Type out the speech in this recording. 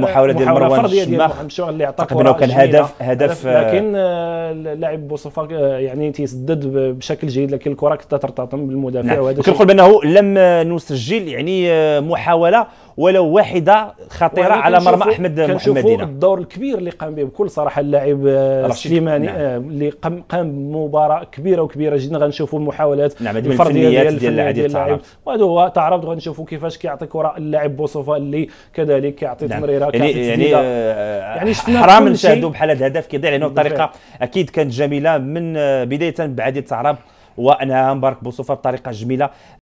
محاوله ديال مروان الشماخ اللي عطى تقريبا كان هدف هدف آه، لكن آه، اللاعب بوصفه آه، يعني تيسدد بشكل جيد لكن الكره كانت ترتطم بالمدافع نعم. وهذا كنقول بانه لم نسجل يعني محاوله ولو واحده خطيره على مرمى احمد محمدينا الدور الكبير اللي قام به بكل صراحه اللاعب آه، سليماني نعم. آه، اللي قام قام بمباراه كبيره وكبيره جدا غنشوفوا المحاولات نعم الفرديه ديال اللاعب ديال وهذا هو تعرض غنشوفوا كيفاش كيعطي كره اللاعب بوصفه اللي كذلك كيعطي نعم. تمريره يعني يعني, آه، يعني شفنا حرام نشاهدوا بحال هذا الهدف كيضيع لانه بطريقه اكيد كانت جميله من بدايه بعدي التعرب وانها مبارك بوصفه بطريقه جميله